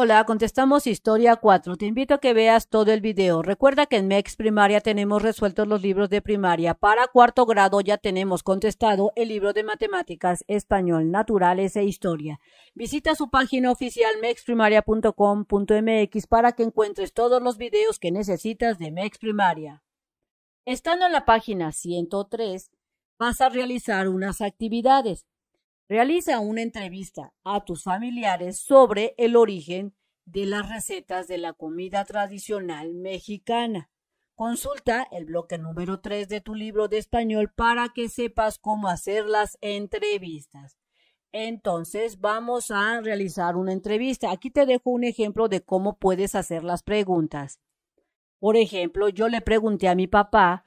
Hola, contestamos Historia 4. Te invito a que veas todo el video. Recuerda que en MEX Primaria tenemos resueltos los libros de primaria. Para cuarto grado ya tenemos contestado el libro de matemáticas, español, naturales e historia. Visita su página oficial mexprimaria.com.mx para que encuentres todos los videos que necesitas de MEX Primaria. Estando en la página 103, vas a realizar unas actividades. Realiza una entrevista a tus familiares sobre el origen de las recetas de la comida tradicional mexicana. Consulta el bloque número 3 de tu libro de español para que sepas cómo hacer las entrevistas. Entonces vamos a realizar una entrevista. Aquí te dejo un ejemplo de cómo puedes hacer las preguntas. Por ejemplo, yo le pregunté a mi papá,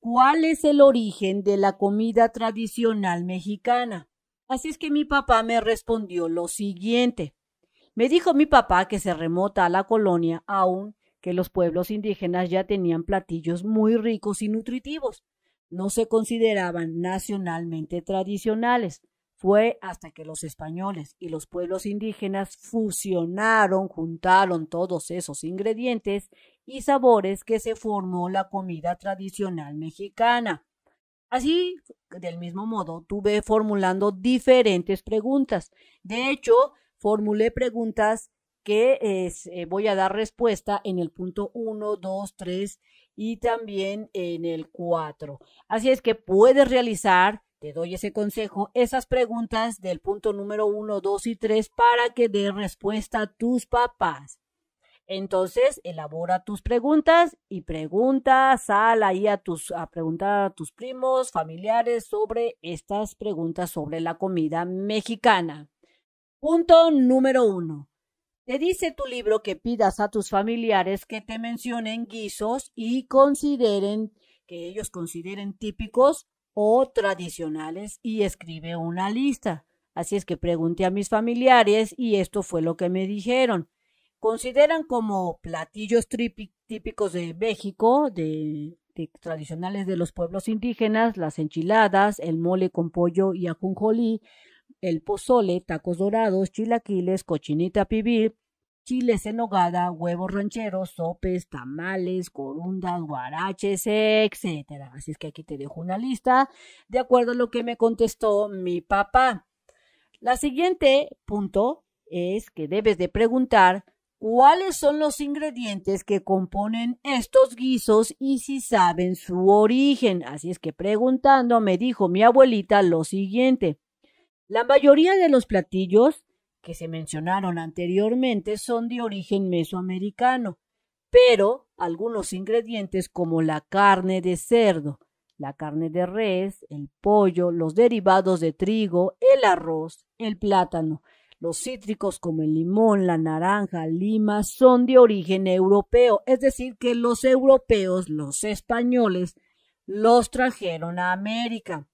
¿cuál es el origen de la comida tradicional mexicana? Así es que mi papá me respondió lo siguiente. Me dijo mi papá que se remota a la colonia aun que los pueblos indígenas ya tenían platillos muy ricos y nutritivos. No se consideraban nacionalmente tradicionales. Fue hasta que los españoles y los pueblos indígenas fusionaron, juntaron todos esos ingredientes y sabores que se formó la comida tradicional mexicana. Así, del mismo modo, tuve formulando diferentes preguntas. De hecho, formulé preguntas que eh, voy a dar respuesta en el punto 1, 2, 3 y también en el 4. Así es que puedes realizar, te doy ese consejo, esas preguntas del punto número 1, 2 y 3 para que dé respuesta a tus papás. Entonces, elabora tus preguntas y pregunta, sal ahí a, tus, a preguntar a tus primos, familiares sobre estas preguntas sobre la comida mexicana. Punto número uno. Te dice tu libro que pidas a tus familiares que te mencionen guisos y consideren que ellos consideren típicos o tradicionales y escribe una lista. Así es que pregunté a mis familiares y esto fue lo que me dijeron consideran como platillos típicos de México, de, tradicionales de los pueblos indígenas, las enchiladas, el mole con pollo y ajonjolí, el pozole, tacos dorados, chilaquiles, cochinita pibil, chiles en nogada, huevos rancheros, sopes, tamales, corundas, guaraches, etcétera. Así es que aquí te dejo una lista de acuerdo a lo que me contestó mi papá. La siguiente punto es que debes de preguntar cuáles son los ingredientes que componen estos guisos y si saben su origen. Así es que preguntando me dijo mi abuelita lo siguiente. La mayoría de los platillos que se mencionaron anteriormente son de origen mesoamericano, pero algunos ingredientes como la carne de cerdo, la carne de res, el pollo, los derivados de trigo, el arroz, el plátano, los cítricos como el limón, la naranja, lima son de origen europeo, es decir, que los europeos, los españoles, los trajeron a América.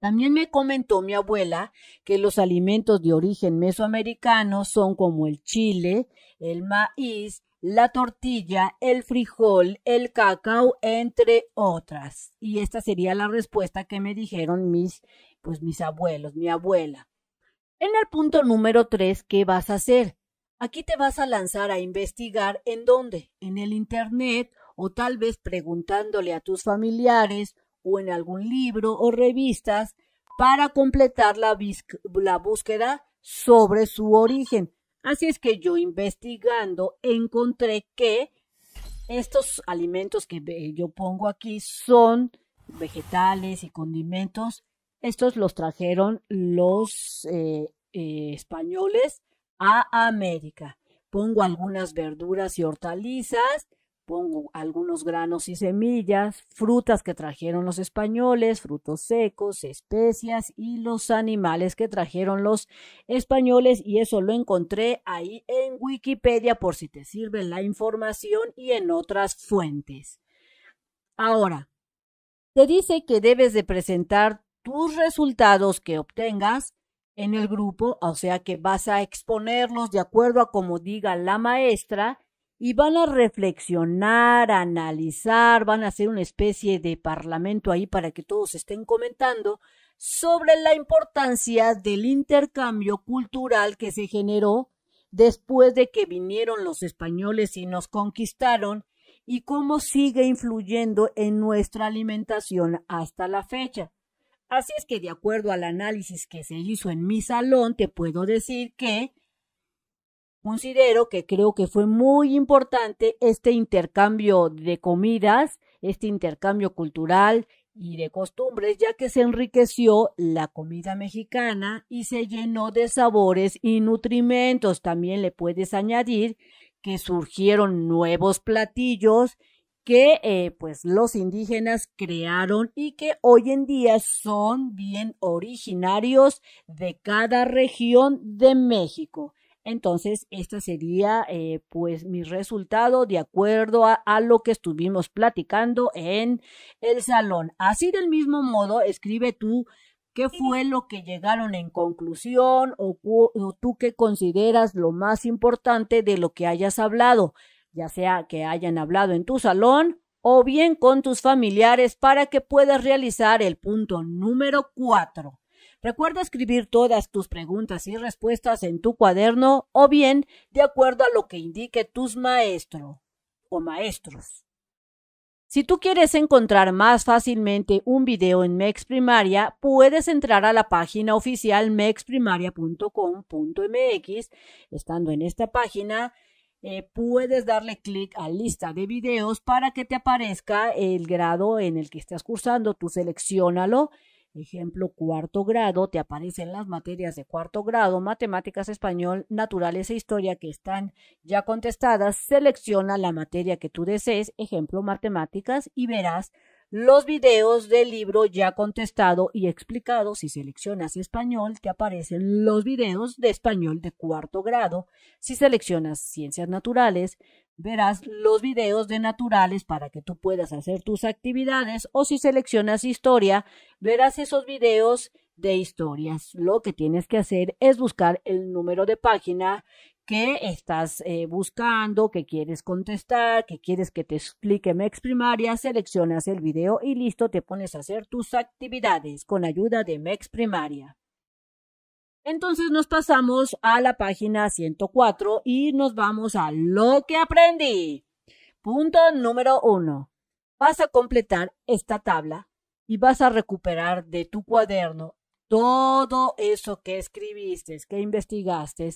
También me comentó mi abuela que los alimentos de origen mesoamericano son como el chile, el maíz, la tortilla, el frijol, el cacao, entre otras. Y esta sería la respuesta que me dijeron mis, pues mis abuelos, mi abuela. En el punto número 3, ¿qué vas a hacer? Aquí te vas a lanzar a investigar en dónde, en el Internet o tal vez preguntándole a tus familiares o en algún libro o revistas para completar la, la búsqueda sobre su origen. Así es que yo investigando encontré que estos alimentos que yo pongo aquí son vegetales y condimentos estos los trajeron los eh, eh, españoles a América. Pongo algunas verduras y hortalizas, pongo algunos granos y semillas, frutas que trajeron los españoles, frutos secos, especias y los animales que trajeron los españoles y eso lo encontré ahí en Wikipedia por si te sirve la información y en otras fuentes. Ahora, te dice que debes de presentar tus resultados que obtengas en el grupo, o sea que vas a exponerlos de acuerdo a como diga la maestra y van a reflexionar, analizar, van a hacer una especie de parlamento ahí para que todos estén comentando sobre la importancia del intercambio cultural que se generó después de que vinieron los españoles y nos conquistaron y cómo sigue influyendo en nuestra alimentación hasta la fecha. Así es que de acuerdo al análisis que se hizo en mi salón, te puedo decir que considero que creo que fue muy importante este intercambio de comidas, este intercambio cultural y de costumbres, ya que se enriqueció la comida mexicana y se llenó de sabores y nutrimentos. También le puedes añadir que surgieron nuevos platillos que eh, pues los indígenas crearon y que hoy en día son bien originarios de cada región de México. Entonces, este sería eh, pues mi resultado de acuerdo a, lo que estuvimos platicando en el salón. Así del mismo modo, escribe tú qué fue lo que llegaron en conclusión o tú qué consideras lo más importante de lo que hayas hablado ya sea que hayan hablado en tu salón o bien con tus familiares para que puedas realizar el punto número 4. Recuerda escribir todas tus preguntas y respuestas en tu cuaderno o bien de acuerdo a lo que indique tus maestros o maestros. Si tú quieres encontrar más fácilmente un video en MEX Primaria, puedes entrar a la página oficial mexprimaria.com.mx. Estando en esta página, eh, puedes darle clic a lista de videos para que te aparezca el grado en el que estás cursando. Tú seleccionalo. Ejemplo, cuarto grado, te aparecen las materias de cuarto grado, matemáticas, español, naturales e historia que están ya contestadas. Selecciona la materia que tú desees, ejemplo, matemáticas, y verás los videos del libro ya contestado y explicado. Si seleccionas español, te aparecen los videos de español de cuarto grado. Si seleccionas ciencias naturales, verás los videos de naturales para que tú puedas hacer tus actividades. O si seleccionas historia, verás esos videos de historias. Lo que tienes que hacer es buscar el número de página ¿Qué estás eh, buscando, ¿Qué quieres contestar, que quieres que te explique MEX Primaria, seleccionas el video y listo, te pones a hacer tus actividades con ayuda de MEX Primaria. Entonces nos pasamos a la página 104 y nos vamos a lo que aprendí. Punto número uno. Vas a completar esta tabla y vas a recuperar de tu cuaderno todo eso que escribiste, que investigaste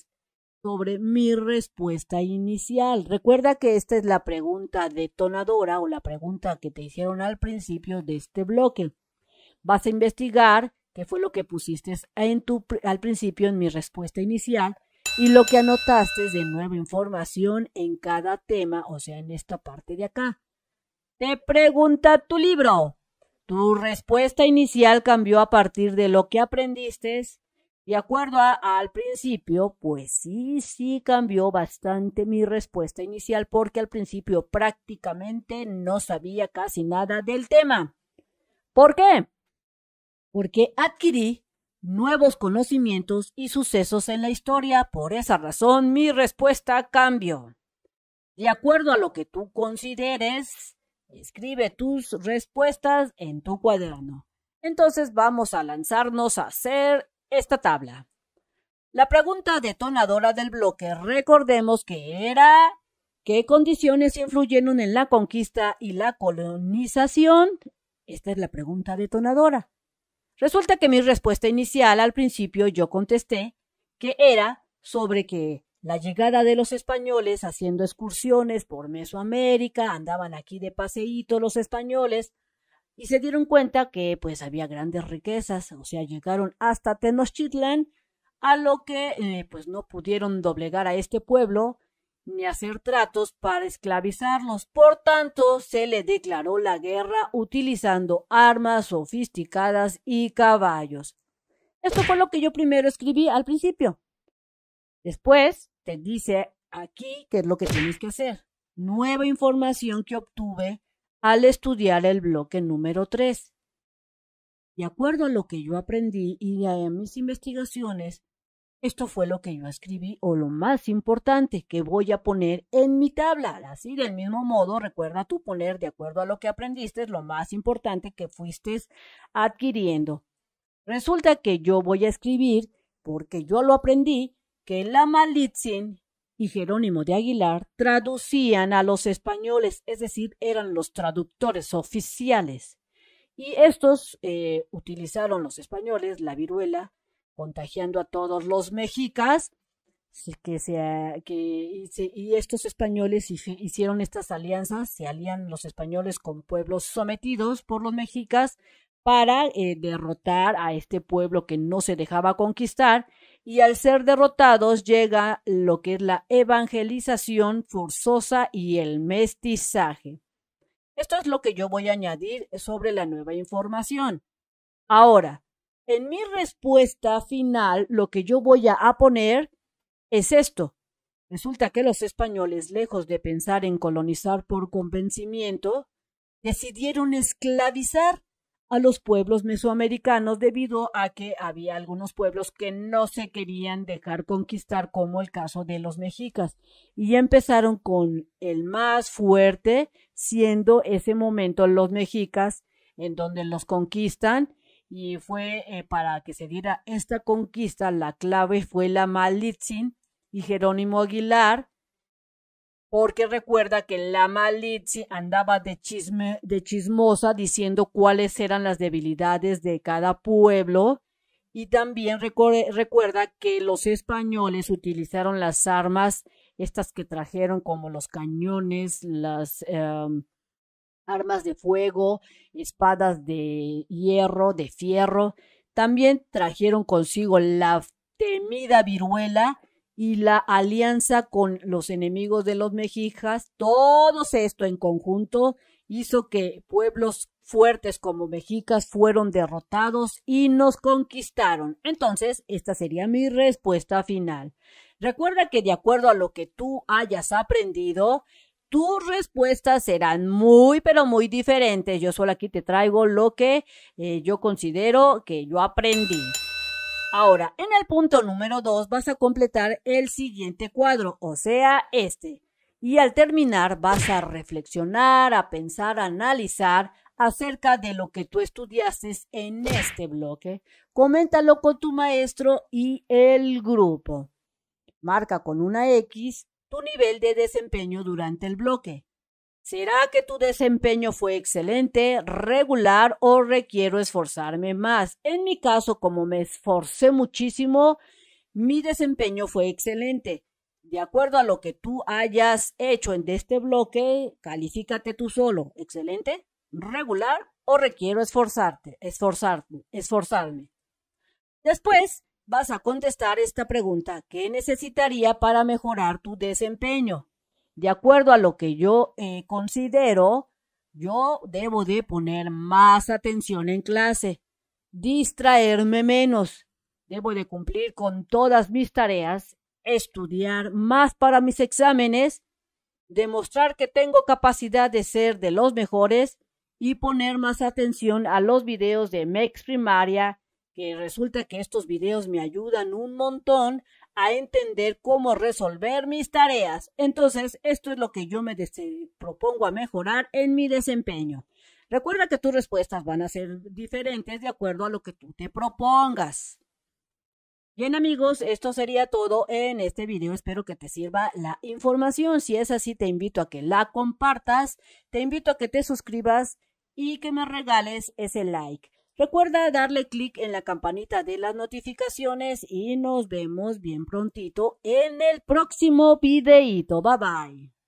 sobre mi respuesta inicial. Recuerda que esta es la pregunta detonadora o la pregunta que te hicieron al principio de este bloque. Vas a investigar qué fue lo que pusiste en tu, al principio en mi respuesta inicial y lo que anotaste de nueva información en cada tema, o sea, en esta parte de acá. Te pregunta tu libro. Tu respuesta inicial cambió a partir de lo que aprendiste de acuerdo al principio, pues sí, sí cambió bastante mi respuesta inicial porque al principio prácticamente no sabía casi nada del tema. ¿Por qué? Porque adquirí nuevos conocimientos y sucesos en la historia. Por esa razón, mi respuesta cambió. De acuerdo a lo que tú consideres, escribe tus respuestas en tu cuaderno. Entonces vamos a lanzarnos a hacer esta tabla. La pregunta detonadora del bloque, recordemos que era ¿qué condiciones influyeron en la conquista y la colonización? Esta es la pregunta detonadora. Resulta que mi respuesta inicial al principio yo contesté que era sobre que la llegada de los españoles haciendo excursiones por Mesoamérica, andaban aquí de paseíto los españoles, y se dieron cuenta que pues había grandes riquezas, o sea, llegaron hasta Tenochtitlan, a lo que eh, pues no pudieron doblegar a este pueblo ni hacer tratos para esclavizarlos. Por tanto, se le declaró la guerra utilizando armas sofisticadas y caballos. Esto fue lo que yo primero escribí al principio. Después te dice aquí qué es lo que tienes que hacer. Nueva información que obtuve al estudiar el bloque número 3. De acuerdo a lo que yo aprendí y a mis investigaciones, esto fue lo que yo escribí o lo más importante que voy a poner en mi tabla. Así, del mismo modo, recuerda tú poner de acuerdo a lo que aprendiste lo más importante que fuiste adquiriendo. Resulta que yo voy a escribir, porque yo lo aprendí, que la Malitzin y Jerónimo de Aguilar traducían a los españoles, es decir, eran los traductores oficiales. Y estos eh, utilizaron los españoles la viruela, contagiando a todos los mexicas, que que, y, estos españoles hicieron estas alianzas, se alían los españoles con pueblos sometidos por los mexicas para eh, derrotar a este pueblo que no se dejaba conquistar y al ser derrotados llega lo que es la evangelización forzosa y el mestizaje. Esto es lo que yo voy a añadir sobre la nueva información. Ahora, en mi respuesta final, lo que yo voy a poner es esto. Resulta que los españoles, lejos de pensar en colonizar por convencimiento, decidieron esclavizar a los pueblos mesoamericanos debido a que había algunos pueblos que no se querían dejar conquistar como el caso de los mexicas y empezaron con el más fuerte siendo ese momento los mexicas en donde los conquistan y fue eh, para que se diera esta conquista la clave fue la Malitzin y Jerónimo Aguilar porque recuerda que la Malitzi andaba de, de chismosa diciendo cuáles eran las debilidades de cada pueblo. Y también recuerda que los españoles utilizaron las armas, estas que trajeron como los cañones, las em, armas de fuego, espadas de hierro, de fierro. También trajeron consigo la temida viruela y la alianza con los enemigos de los mexicas, todo esto en conjunto hizo que pueblos fuertes como mexicas fueron derrotados y nos conquistaron. Entonces, esta sería mi respuesta final. Recuerda que de acuerdo a lo que tú hayas aprendido, tus respuestas serán muy, pero muy diferentes. Yo solo aquí te traigo lo que eh, yo considero que yo aprendí. Ahora, en el punto número 2 vas a completar el siguiente cuadro, o sea, este. Y al terminar vas a reflexionar, a pensar, a analizar acerca de lo que tú estudiaste en este bloque. Coméntalo con tu maestro y el grupo. Marca con una X tu nivel de desempeño durante el bloque. ¿Será que tu desempeño fue excelente, regular o requiero esforzarme más? En mi caso, como me esforcé muchísimo, mi desempeño fue excelente. De acuerdo a lo que tú hayas hecho en este bloque, califícate tú solo. ¿Excelente? ¿Regular o requiero esforzarte? Esforzarte, esforzarme. Después vas a contestar esta pregunta. ¿Qué necesitaría para mejorar tu desempeño? de acuerdo a lo que yo eh, considero, yo debo de poner más atención en clase, distraerme menos, debo de cumplir con todas mis tareas, estudiar más para mis exámenes, demostrar que tengo capacidad de ser de los mejores y poner más atención a los videos de MEX Primaria, que resulta que estos videos me ayudan un montón a entender cómo resolver mis tareas. Entonces, esto es lo que yo me propongo a mejorar en mi desempeño. Recuerda que tus respuestas van a ser diferentes de acuerdo a lo que tú te propongas. Bien amigos, esto sería todo en este video. Espero que te sirva la información. Si es así, te invito a que la compartas, te invito a que te suscribas y que me regales ese like. Recuerda darle clic en la campanita de las notificaciones y nos vemos bien prontito en el próximo videito. Bye bye.